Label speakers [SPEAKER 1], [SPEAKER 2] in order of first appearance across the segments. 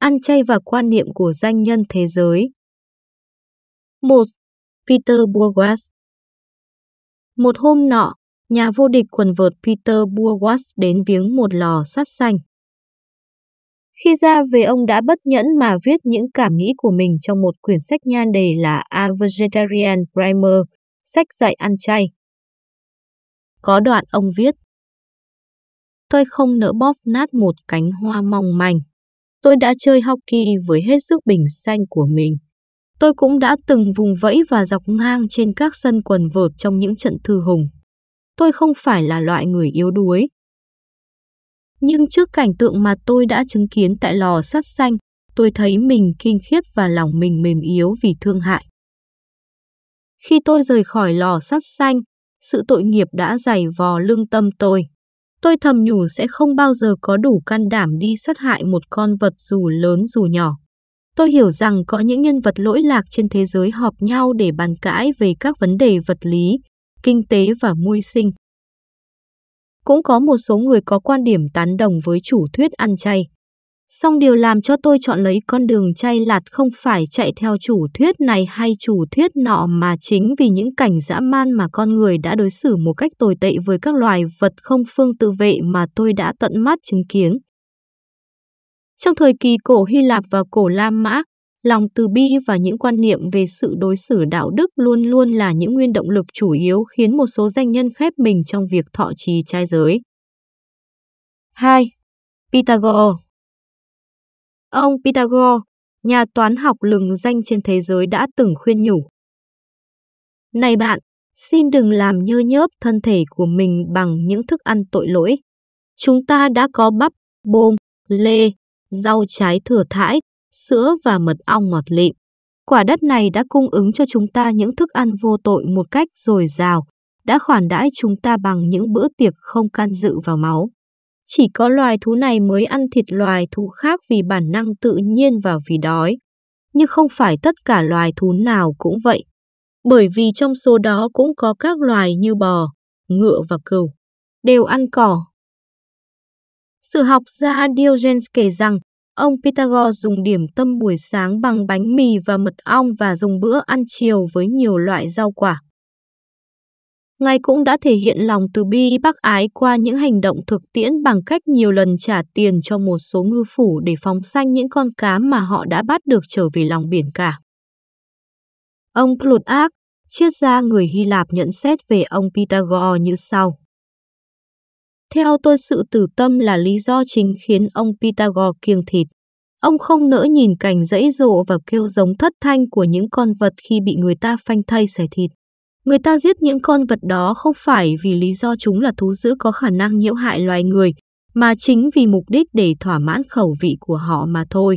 [SPEAKER 1] ăn chay và quan niệm của danh nhân thế giới. 1. Peter Burgess Một hôm nọ, nhà vô địch quần vợt Peter Burgess đến viếng một lò sắt xanh. Khi ra về ông đã bất nhẫn mà viết những cảm nghĩ của mình trong một quyển sách nhan đề là A Vegetarian Primer, sách dạy ăn chay. Có đoạn ông viết Tôi không nỡ bóp nát một cánh hoa mong manh. Tôi đã chơi hockey với hết sức bình xanh của mình. Tôi cũng đã từng vùng vẫy và dọc ngang trên các sân quần vợt trong những trận thư hùng. Tôi không phải là loại người yếu đuối. Nhưng trước cảnh tượng mà tôi đã chứng kiến tại lò sắt xanh, tôi thấy mình kinh khiếp và lòng mình mềm yếu vì thương hại. Khi tôi rời khỏi lò sắt xanh, sự tội nghiệp đã dày vò lương tâm tôi. Tôi thầm nhủ sẽ không bao giờ có đủ can đảm đi sát hại một con vật dù lớn dù nhỏ. Tôi hiểu rằng có những nhân vật lỗi lạc trên thế giới họp nhau để bàn cãi về các vấn đề vật lý, kinh tế và môi sinh. Cũng có một số người có quan điểm tán đồng với chủ thuyết ăn chay. Song điều làm cho tôi chọn lấy con đường chay lạt không phải chạy theo chủ thuyết này hay chủ thuyết nọ mà chính vì những cảnh dã man mà con người đã đối xử một cách tồi tệ với các loài vật không phương tự vệ mà tôi đã tận mắt chứng kiến. Trong thời kỳ cổ Hy Lạp và cổ La Mã, lòng từ bi và những quan niệm về sự đối xử đạo đức luôn luôn là những nguyên động lực chủ yếu khiến một số danh nhân khép mình trong việc thọ trì trai giới. 2. Pythagore Ông Pythagore, nhà toán học lừng danh trên thế giới đã từng khuyên nhủ. Này bạn, xin đừng làm nhơ nhớp thân thể của mình bằng những thức ăn tội lỗi. Chúng ta đã có bắp, bôm, lê, rau trái thừa thãi, sữa và mật ong ngọt lịm. Quả đất này đã cung ứng cho chúng ta những thức ăn vô tội một cách dồi dào, đã khoản đãi chúng ta bằng những bữa tiệc không can dự vào máu. Chỉ có loài thú này mới ăn thịt loài thú khác vì bản năng tự nhiên và vì đói. Nhưng không phải tất cả loài thú nào cũng vậy. Bởi vì trong số đó cũng có các loài như bò, ngựa và cừu, đều ăn cỏ. Sự học gia Diogenes kể rằng, ông Pythagore dùng điểm tâm buổi sáng bằng bánh mì và mật ong và dùng bữa ăn chiều với nhiều loại rau quả. Ngài cũng đã thể hiện lòng từ bi bác ái qua những hành động thực tiễn bằng cách nhiều lần trả tiền cho một số ngư phủ để phóng sanh những con cá mà họ đã bắt được trở về lòng biển cả. Ông Plutarch, triết gia người Hy Lạp nhận xét về ông Pythagore như sau. Theo tôi sự tử tâm là lý do chính khiến ông Pythagore kiêng thịt. Ông không nỡ nhìn cảnh dãy rộ và kêu giống thất thanh của những con vật khi bị người ta phanh thay xẻ thịt. Người ta giết những con vật đó không phải vì lý do chúng là thú dữ có khả năng nhiễu hại loài người, mà chính vì mục đích để thỏa mãn khẩu vị của họ mà thôi.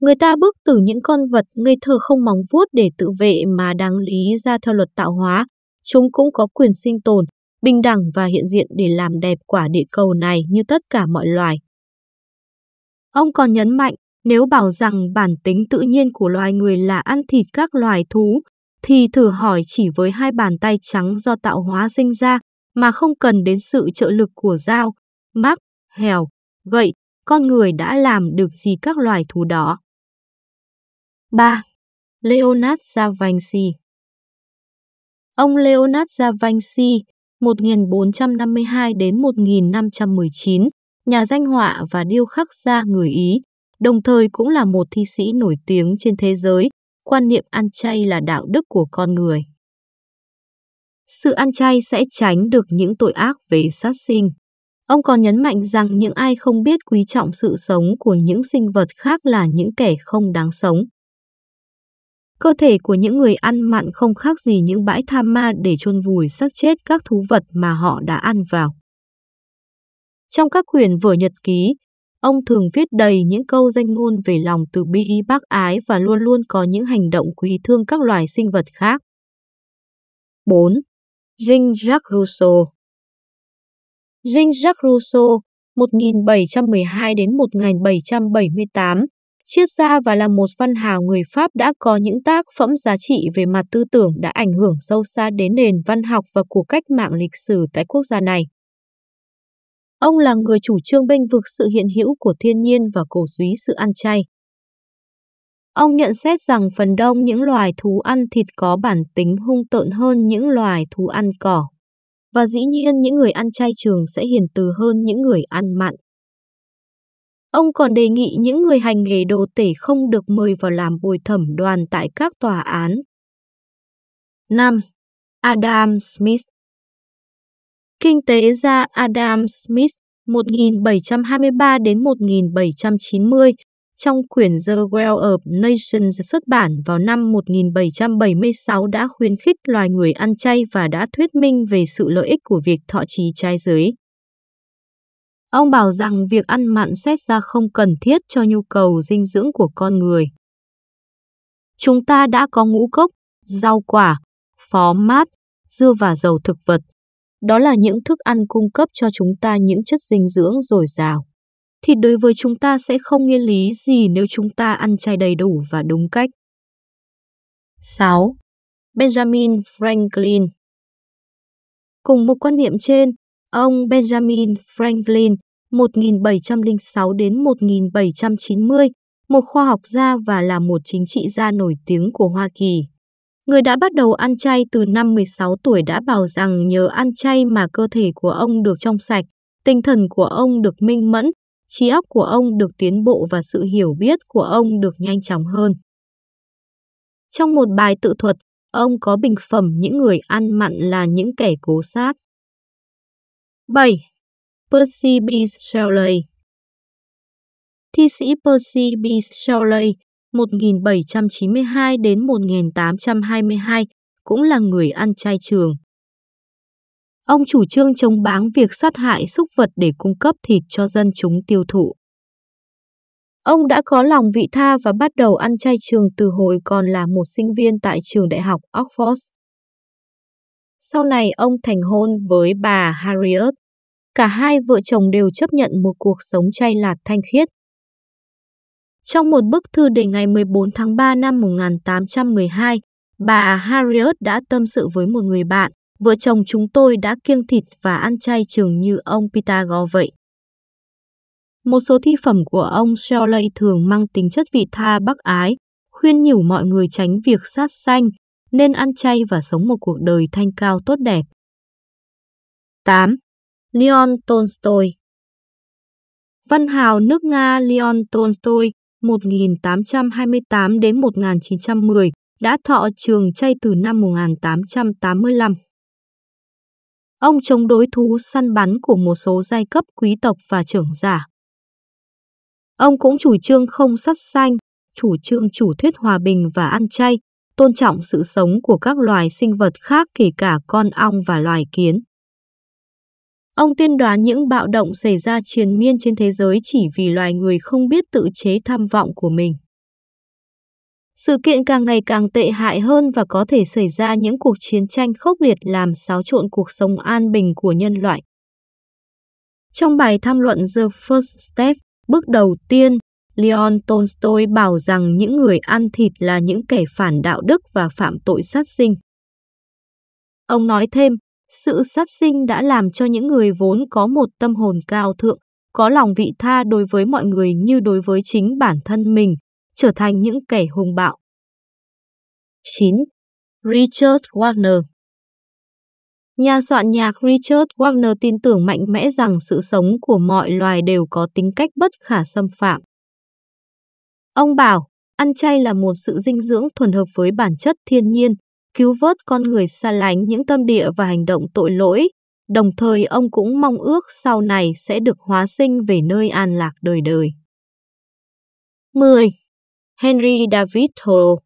[SPEAKER 1] Người ta bước từ những con vật ngây thơ không móng vuốt để tự vệ mà đáng lý ra theo luật tạo hóa, chúng cũng có quyền sinh tồn, bình đẳng và hiện diện để làm đẹp quả địa cầu này như tất cả mọi loài. Ông còn nhấn mạnh, nếu bảo rằng bản tính tự nhiên của loài người là ăn thịt các loài thú, thì thử hỏi chỉ với hai bàn tay trắng do tạo hóa sinh ra mà không cần đến sự trợ lực của dao, mác, hèo, gậy, con người đã làm được gì các loài thú đó. 3. Leonard da Vinci Ông Leonard da Vinci, 1452 đến 1519, nhà danh họa và điêu khắc gia người Ý, đồng thời cũng là một thi sĩ nổi tiếng trên thế giới, quan niệm ăn chay là đạo đức của con người. Sự ăn chay sẽ tránh được những tội ác về sát sinh. Ông còn nhấn mạnh rằng những ai không biết quý trọng sự sống của những sinh vật khác là những kẻ không đáng sống. Cơ thể của những người ăn mặn không khác gì những bãi tham ma để chôn vùi xác chết các thú vật mà họ đã ăn vào. Trong các quyển vở nhật ký, Ông thường viết đầy những câu danh ngôn về lòng từ bi bác ái và luôn luôn có những hành động quý thương các loài sinh vật khác. 4. Jean-Jacques Rousseau Jean-Jacques Rousseau, 1712 đến 1778, triết gia và là một văn hào người Pháp đã có những tác phẩm giá trị về mặt tư tưởng đã ảnh hưởng sâu xa đến nền văn học và cuộc cách mạng lịch sử tại quốc gia này. Ông là người chủ trương bênh vực sự hiện hữu của thiên nhiên và cổ suý sự ăn chay. Ông nhận xét rằng phần đông những loài thú ăn thịt có bản tính hung tợn hơn những loài thú ăn cỏ. Và dĩ nhiên những người ăn chay trường sẽ hiền từ hơn những người ăn mặn. Ông còn đề nghị những người hành nghề đồ tể không được mời vào làm bồi thẩm đoàn tại các tòa án. 5. Adam Smith Kinh tế gia Adam Smith 1723 đến 1790 trong quyển The Wealth of Nations xuất bản vào năm 1776 đã khuyến khích loài người ăn chay và đã thuyết minh về sự lợi ích của việc thọ trì trai giới. Ông bảo rằng việc ăn mặn xét ra không cần thiết cho nhu cầu dinh dưỡng của con người. Chúng ta đã có ngũ cốc, rau quả, phó mát, dưa và dầu thực vật đó là những thức ăn cung cấp cho chúng ta những chất dinh dưỡng dồi dào, thì đối với chúng ta sẽ không nghiên lý gì nếu chúng ta ăn chay đầy đủ và đúng cách. 6. Benjamin Franklin Cùng một quan niệm trên, ông Benjamin Franklin 1706 đến 1790, một khoa học gia và là một chính trị gia nổi tiếng của Hoa Kỳ, Người đã bắt đầu ăn chay từ năm 16 tuổi đã bảo rằng nhờ ăn chay mà cơ thể của ông được trong sạch, tinh thần của ông được minh mẫn, trí óc của ông được tiến bộ và sự hiểu biết của ông được nhanh chóng hơn. Trong một bài tự thuật, ông có bình phẩm những người ăn mặn là những kẻ cố sát. 7. Percy B. Shelley Thi sĩ Percy B. Shelley 1792 đến 1822, cũng là người ăn chay trường. Ông chủ trương chống báng việc sát hại súc vật để cung cấp thịt cho dân chúng tiêu thụ. Ông đã có lòng vị tha và bắt đầu ăn chay trường từ hồi còn là một sinh viên tại trường đại học Oxford. Sau này ông thành hôn với bà Harriet. Cả hai vợ chồng đều chấp nhận một cuộc sống chay lạt thanh khiết. Trong một bức thư đề ngày 14 tháng 3 năm 1812, bà Harriet đã tâm sự với một người bạn, vợ chồng chúng tôi đã kiêng thịt và ăn chay trường như ông Pythagore vậy. Một số thi phẩm của ông Shelley thường mang tính chất vị tha bác ái, khuyên nhủ mọi người tránh việc sát sanh, nên ăn chay và sống một cuộc đời thanh cao tốt đẹp. 8. Leon Tolstoy Văn hào nước Nga Leon Tolstoy 1828 đến 1910, đã thọ trường chay từ năm 1885. Ông chống đối thú săn bắn của một số giai cấp quý tộc và trưởng giả. Ông cũng chủ trương không sát sanh, chủ trương chủ thuyết hòa bình và ăn chay, tôn trọng sự sống của các loài sinh vật khác kể cả con ong và loài kiến. Ông tiên đoán những bạo động xảy ra triền miên trên thế giới chỉ vì loài người không biết tự chế tham vọng của mình. Sự kiện càng ngày càng tệ hại hơn và có thể xảy ra những cuộc chiến tranh khốc liệt làm xáo trộn cuộc sống an bình của nhân loại. Trong bài tham luận The First Step, bước đầu tiên, Leon Tolstoy bảo rằng những người ăn thịt là những kẻ phản đạo đức và phạm tội sát sinh. Ông nói thêm, sự sát sinh đã làm cho những người vốn có một tâm hồn cao thượng, có lòng vị tha đối với mọi người như đối với chính bản thân mình, trở thành những kẻ hung bạo. 9. Richard Wagner Nhà soạn nhạc Richard Wagner tin tưởng mạnh mẽ rằng sự sống của mọi loài đều có tính cách bất khả xâm phạm. Ông bảo, ăn chay là một sự dinh dưỡng thuần hợp với bản chất thiên nhiên, cứu vớt con người xa lánh những tâm địa và hành động tội lỗi, đồng thời ông cũng mong ước sau này sẽ được hóa sinh về nơi an lạc đời đời. 10. Henry David Thoreau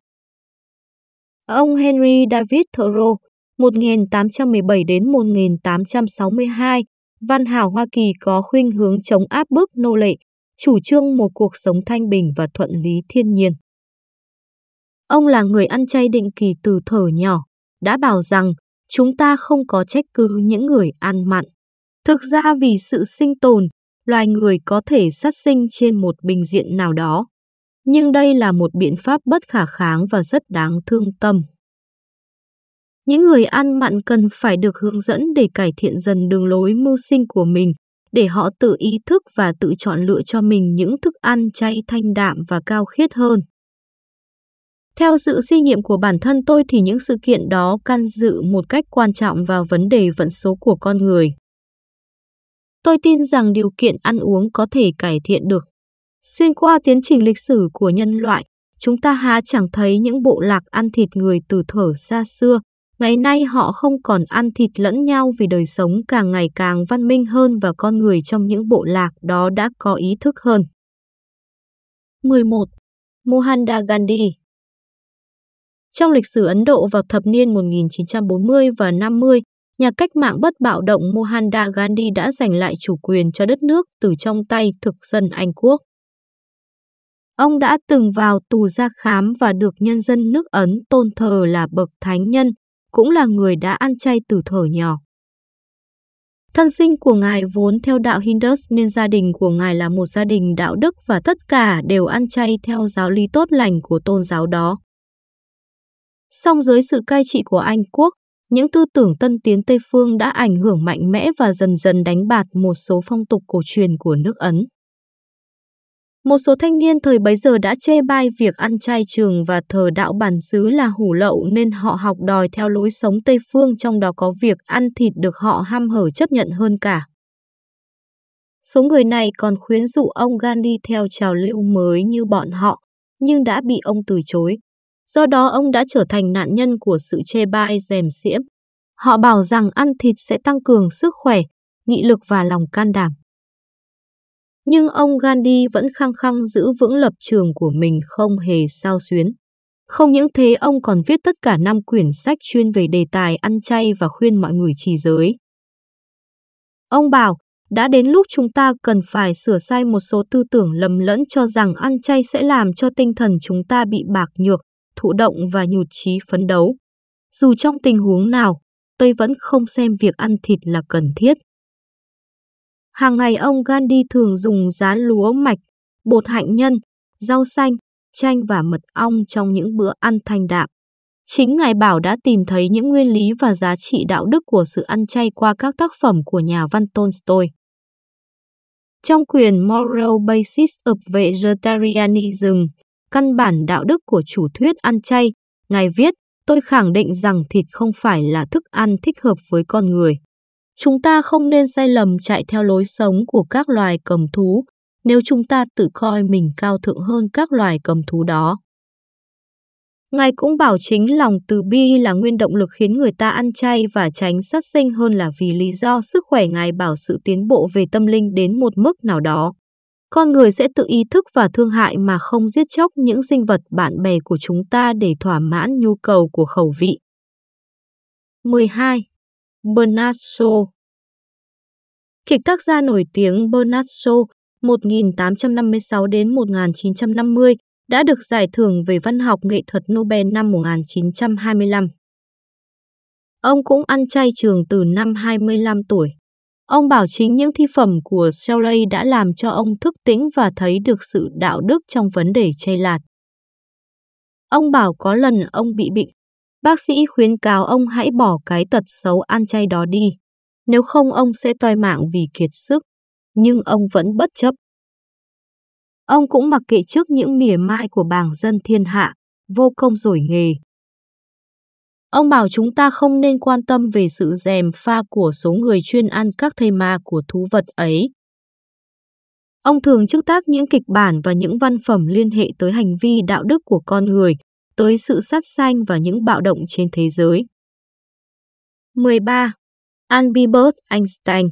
[SPEAKER 1] Ông Henry David Thoreau, 1817 1862, văn hào Hoa Kỳ có khuynh hướng chống áp bức nô lệ, chủ trương một cuộc sống thanh bình và thuận lý thiên nhiên. Ông là người ăn chay định kỳ từ thở nhỏ, đã bảo rằng chúng ta không có trách cứ những người ăn mặn. Thực ra vì sự sinh tồn, loài người có thể sát sinh trên một bình diện nào đó. Nhưng đây là một biện pháp bất khả kháng và rất đáng thương tâm. Những người ăn mặn cần phải được hướng dẫn để cải thiện dần đường lối mưu sinh của mình, để họ tự ý thức và tự chọn lựa cho mình những thức ăn chay thanh đạm và cao khiết hơn. Theo sự suy nghiệm của bản thân tôi thì những sự kiện đó can dự một cách quan trọng vào vấn đề vận số của con người. Tôi tin rằng điều kiện ăn uống có thể cải thiện được. Xuyên qua tiến trình lịch sử của nhân loại, chúng ta há chẳng thấy những bộ lạc ăn thịt người từ thở xa xưa. Ngày nay họ không còn ăn thịt lẫn nhau vì đời sống càng ngày càng văn minh hơn và con người trong những bộ lạc đó đã có ý thức hơn. 11. Mohandas Gandhi trong lịch sử Ấn Độ vào thập niên 1940 và 50, nhà cách mạng bất bạo động Mohandas Gandhi đã giành lại chủ quyền cho đất nước từ trong tay thực dân Anh quốc. Ông đã từng vào tù ra khám và được nhân dân nước Ấn tôn thờ là bậc thánh nhân, cũng là người đã ăn chay từ thở nhỏ. Thân sinh của ngài vốn theo đạo Hindus nên gia đình của ngài là một gia đình đạo đức và tất cả đều ăn chay theo giáo lý tốt lành của tôn giáo đó. Song dưới sự cai trị của Anh quốc, những tư tưởng tân tiến Tây phương đã ảnh hưởng mạnh mẽ và dần dần đánh bạt một số phong tục cổ truyền của nước Ấn. Một số thanh niên thời bấy giờ đã chê bai việc ăn chay trường và thờ đạo bản xứ là hủ lậu nên họ học đòi theo lối sống Tây phương trong đó có việc ăn thịt được họ ham hở chấp nhận hơn cả. Số người này còn khuyến dụ ông Gandhi theo trào lưu mới như bọn họ, nhưng đã bị ông từ chối. Do đó ông đã trở thành nạn nhân của sự chê bai dèm xiễm. Họ bảo rằng ăn thịt sẽ tăng cường sức khỏe, nghị lực và lòng can đảm. Nhưng ông Gandhi vẫn khăng khăng giữ vững lập trường của mình không hề sao xuyến. Không những thế ông còn viết tất cả 5 quyển sách chuyên về đề tài ăn chay và khuyên mọi người trì giới. Ông bảo, đã đến lúc chúng ta cần phải sửa sai một số tư tưởng lầm lẫn cho rằng ăn chay sẽ làm cho tinh thần chúng ta bị bạc nhược, thụ động và nhụt chí phấn đấu. Dù trong tình huống nào, tôi vẫn không xem việc ăn thịt là cần thiết. Hàng ngày ông Gandhi thường dùng giá lúa mạch, bột hạnh nhân, rau xanh, chanh và mật ong trong những bữa ăn thanh đạm. Chính Ngài Bảo đã tìm thấy những nguyên lý và giá trị đạo đức của sự ăn chay qua các tác phẩm của nhà văn Tolstoy. Trong quyền Moral Basis of Vegetarianism, căn bản đạo đức của chủ thuyết ăn chay, ngài viết, tôi khẳng định rằng thịt không phải là thức ăn thích hợp với con người. Chúng ta không nên sai lầm chạy theo lối sống của các loài cầm thú nếu chúng ta tự coi mình cao thượng hơn các loài cầm thú đó. Ngài cũng bảo chính lòng từ bi là nguyên động lực khiến người ta ăn chay và tránh sát sinh hơn là vì lý do sức khỏe Ngài bảo sự tiến bộ về tâm linh đến một mức nào đó con người sẽ tự ý thức và thương hại mà không giết chóc những sinh vật bạn bè của chúng ta để thỏa mãn nhu cầu của khẩu vị. 12. Bernard Shaw Kịch tác gia nổi tiếng Bernard Shaw 1856 đến 1950 đã được giải thưởng về văn học nghệ thuật Nobel năm 1925. Ông cũng ăn chay trường từ năm 25 tuổi. Ông bảo chính những thi phẩm của Shelley đã làm cho ông thức tĩnh và thấy được sự đạo đức trong vấn đề chay lạt. Ông bảo có lần ông bị bệnh, bác sĩ khuyến cáo ông hãy bỏ cái tật xấu ăn chay đó đi, nếu không ông sẽ toi mạng vì kiệt sức, nhưng ông vẫn bất chấp. Ông cũng mặc kệ trước những mỉa mai của bảng dân thiên hạ, vô công rồi nghề. Ông bảo chúng ta không nên quan tâm về sự dèm pha của số người chuyên ăn các thây ma của thú vật ấy. Ông thường trước tác những kịch bản và những văn phẩm liên hệ tới hành vi đạo đức của con người, tới sự sát sanh và những bạo động trên thế giới. 13. Albert Einstein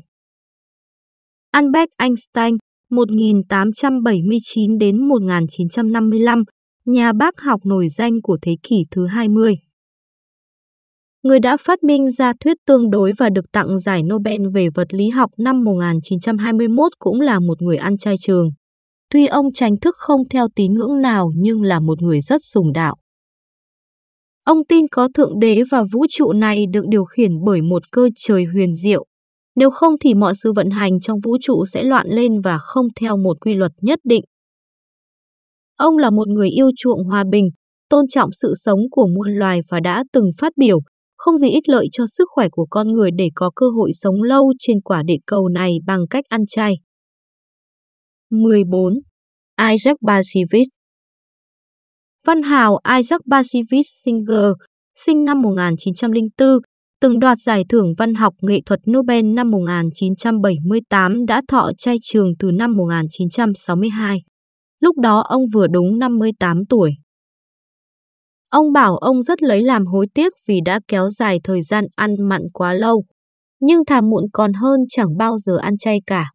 [SPEAKER 1] Albert Einstein, 1879 đến 1955, nhà bác học nổi danh của thế kỷ thứ 20 người đã phát minh ra thuyết tương đối và được tặng giải Nobel về vật lý học năm 1921 cũng là một người ăn chay trường. Tuy ông tránh thức không theo tín ngưỡng nào nhưng là một người rất sùng đạo. Ông tin có thượng đế và vũ trụ này được điều khiển bởi một cơ trời huyền diệu. Nếu không thì mọi sự vận hành trong vũ trụ sẽ loạn lên và không theo một quy luật nhất định. Ông là một người yêu chuộng hòa bình, tôn trọng sự sống của muôn loài và đã từng phát biểu không gì ích lợi cho sức khỏe của con người để có cơ hội sống lâu trên quả địa cầu này bằng cách ăn chay. 14. Isaac Bashevis Văn hào Isaac Bashevis Singer, sinh năm 1904, từng đoạt giải thưởng văn học nghệ thuật Nobel năm 1978 đã thọ chay trường từ năm 1962. Lúc đó ông vừa đúng 58 tuổi. Ông bảo ông rất lấy làm hối tiếc vì đã kéo dài thời gian ăn mặn quá lâu, nhưng thà muộn còn hơn chẳng bao giờ ăn chay cả.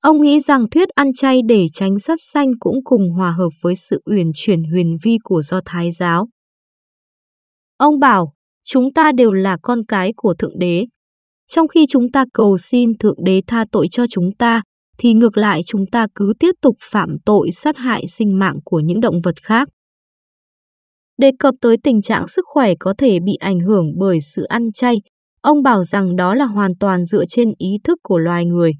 [SPEAKER 1] Ông nghĩ rằng thuyết ăn chay để tránh sát sanh cũng cùng hòa hợp với sự uyển chuyển huyền vi của Do Thái giáo. Ông bảo, chúng ta đều là con cái của Thượng Đế. Trong khi chúng ta cầu xin Thượng Đế tha tội cho chúng ta, thì ngược lại chúng ta cứ tiếp tục phạm tội sát hại sinh mạng của những động vật khác. Đề cập tới tình trạng sức khỏe có thể bị ảnh hưởng bởi sự ăn chay, ông bảo rằng đó là hoàn toàn dựa trên ý thức của loài người.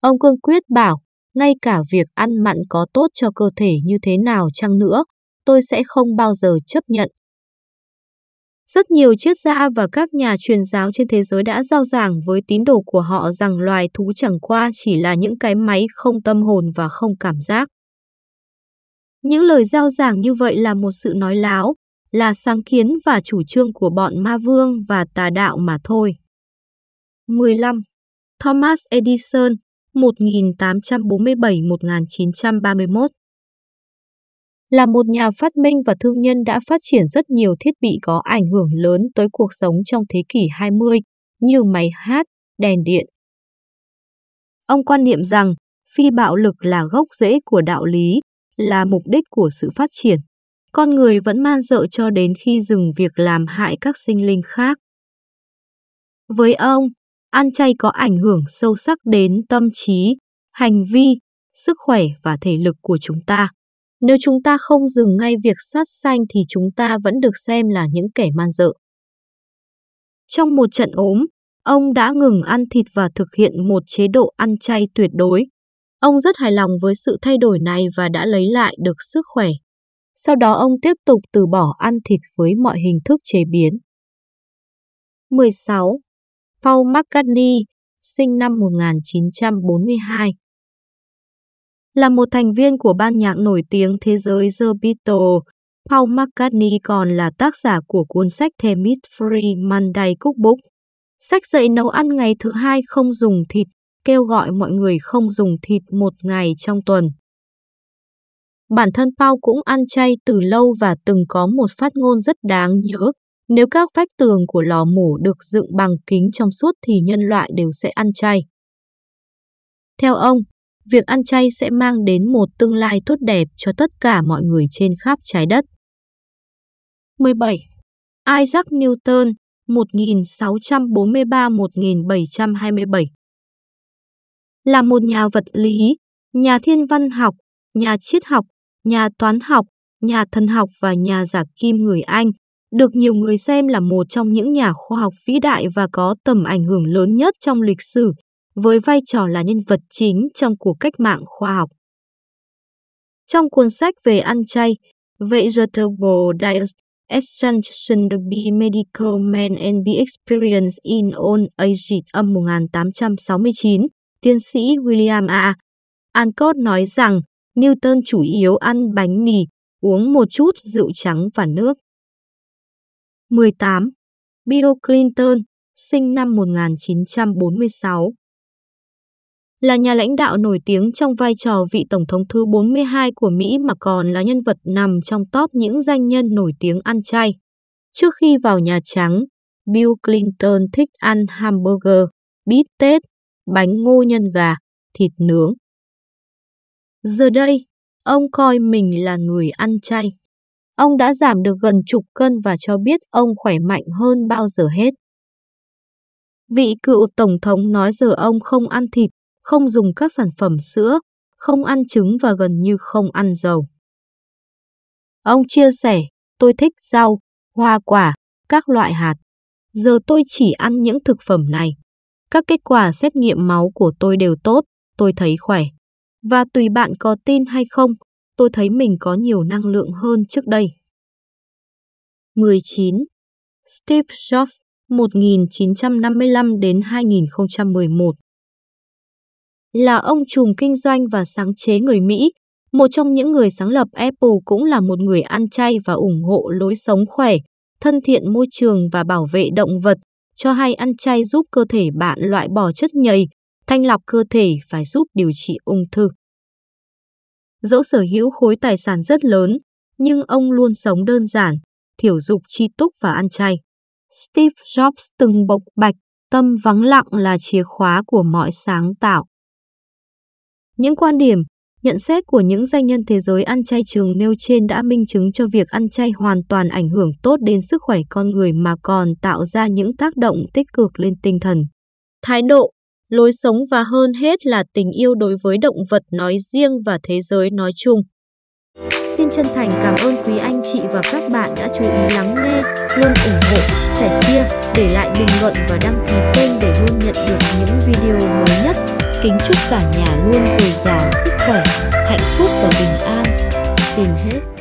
[SPEAKER 1] Ông cương quyết bảo, ngay cả việc ăn mặn có tốt cho cơ thể như thế nào chăng nữa, tôi sẽ không bao giờ chấp nhận. Rất nhiều triết gia và các nhà truyền giáo trên thế giới đã giao giảng với tín đồ của họ rằng loài thú chẳng qua chỉ là những cái máy không tâm hồn và không cảm giác. Những lời giao giảng như vậy là một sự nói láo, là sáng kiến và chủ trương của bọn ma vương và tà đạo mà thôi. 15. Thomas Edison 1847-1931 Là một nhà phát minh và thương nhân đã phát triển rất nhiều thiết bị có ảnh hưởng lớn tới cuộc sống trong thế kỷ 20 như máy hát, đèn điện. Ông quan niệm rằng phi bạo lực là gốc rễ của đạo lý, là mục đích của sự phát triển. Con người vẫn man dợ cho đến khi dừng việc làm hại các sinh linh khác. Với ông, ăn chay có ảnh hưởng sâu sắc đến tâm trí, hành vi, sức khỏe và thể lực của chúng ta. Nếu chúng ta không dừng ngay việc sát sanh thì chúng ta vẫn được xem là những kẻ man dợ. Trong một trận ốm, ông đã ngừng ăn thịt và thực hiện một chế độ ăn chay tuyệt đối. Ông rất hài lòng với sự thay đổi này và đã lấy lại được sức khỏe. Sau đó ông tiếp tục từ bỏ ăn thịt với mọi hình thức chế biến. 16. Paul McCartney, sinh năm 1942 Là một thành viên của ban nhạc nổi tiếng thế giới The Beatles, Paul McCartney còn là tác giả của cuốn sách The Meat Free Monday Cookbook. Sách dạy nấu ăn ngày thứ hai không dùng thịt kêu gọi mọi người không dùng thịt một ngày trong tuần. Bản thân Pau cũng ăn chay từ lâu và từng có một phát ngôn rất đáng nhớ. Nếu các vách tường của lò mổ được dựng bằng kính trong suốt thì nhân loại đều sẽ ăn chay. Theo ông, việc ăn chay sẽ mang đến một tương lai tốt đẹp cho tất cả mọi người trên khắp trái đất. 17. Isaac Newton 1643-1727 là một nhà vật lý, nhà thiên văn học, nhà triết học, nhà toán học, nhà thần học và nhà giả kim người Anh, được nhiều người xem là một trong những nhà khoa học vĩ đại và có tầm ảnh hưởng lớn nhất trong lịch sử, với vai trò là nhân vật chính trong cuộc cách mạng khoa học. Trong cuốn sách về ăn chay, Vegetable Diet, Extension to be Medical Man and the Experience in Old Age âm 1869, tiến sĩ William A. ancott nói rằng Newton chủ yếu ăn bánh mì, uống một chút rượu trắng và nước. 18. Bill Clinton, sinh năm 1946 Là nhà lãnh đạo nổi tiếng trong vai trò vị Tổng thống thứ 42 của Mỹ mà còn là nhân vật nằm trong top những danh nhân nổi tiếng ăn chay. Trước khi vào Nhà Trắng, Bill Clinton thích ăn hamburger, bít tết, bánh ngô nhân gà, thịt nướng. Giờ đây, ông coi mình là người ăn chay. Ông đã giảm được gần chục cân và cho biết ông khỏe mạnh hơn bao giờ hết. Vị cựu tổng thống nói giờ ông không ăn thịt, không dùng các sản phẩm sữa, không ăn trứng và gần như không ăn dầu. Ông chia sẻ, tôi thích rau, hoa quả, các loại hạt. Giờ tôi chỉ ăn những thực phẩm này. Các kết quả xét nghiệm máu của tôi đều tốt, tôi thấy khỏe. Và tùy bạn có tin hay không, tôi thấy mình có nhiều năng lượng hơn trước đây. 19. Steve Jobs 1955 đến 2011 Là ông trùm kinh doanh và sáng chế người Mỹ, một trong những người sáng lập Apple cũng là một người ăn chay và ủng hộ lối sống khỏe, thân thiện môi trường và bảo vệ động vật, cho hay ăn chay giúp cơ thể bạn loại bỏ chất nhầy, thanh lọc cơ thể và giúp điều trị ung thư. Dẫu sở hữu khối tài sản rất lớn, nhưng ông luôn sống đơn giản, thiểu dục chi túc và ăn chay. Steve Jobs từng bộc bạch, tâm vắng lặng là chìa khóa của mọi sáng tạo. Những quan điểm, Nhận xét của những doanh nhân thế giới ăn chay trường nêu trên đã minh chứng cho việc ăn chay hoàn toàn ảnh hưởng tốt đến sức khỏe con người mà còn tạo ra những tác động tích cực lên tinh thần. Thái độ, lối sống và hơn hết là tình yêu đối với động vật nói riêng và thế giới nói chung. Xin chân thành cảm ơn quý anh chị và các bạn đã chú ý lắng nghe, luôn ủng hộ, sẻ chia, để lại bình luận và đăng ký kênh để luôn nhận được những video mới nhất. Kính chúc cả nhà luôn dồi dào sức khỏe, hạnh phúc và bình an. Xin hết.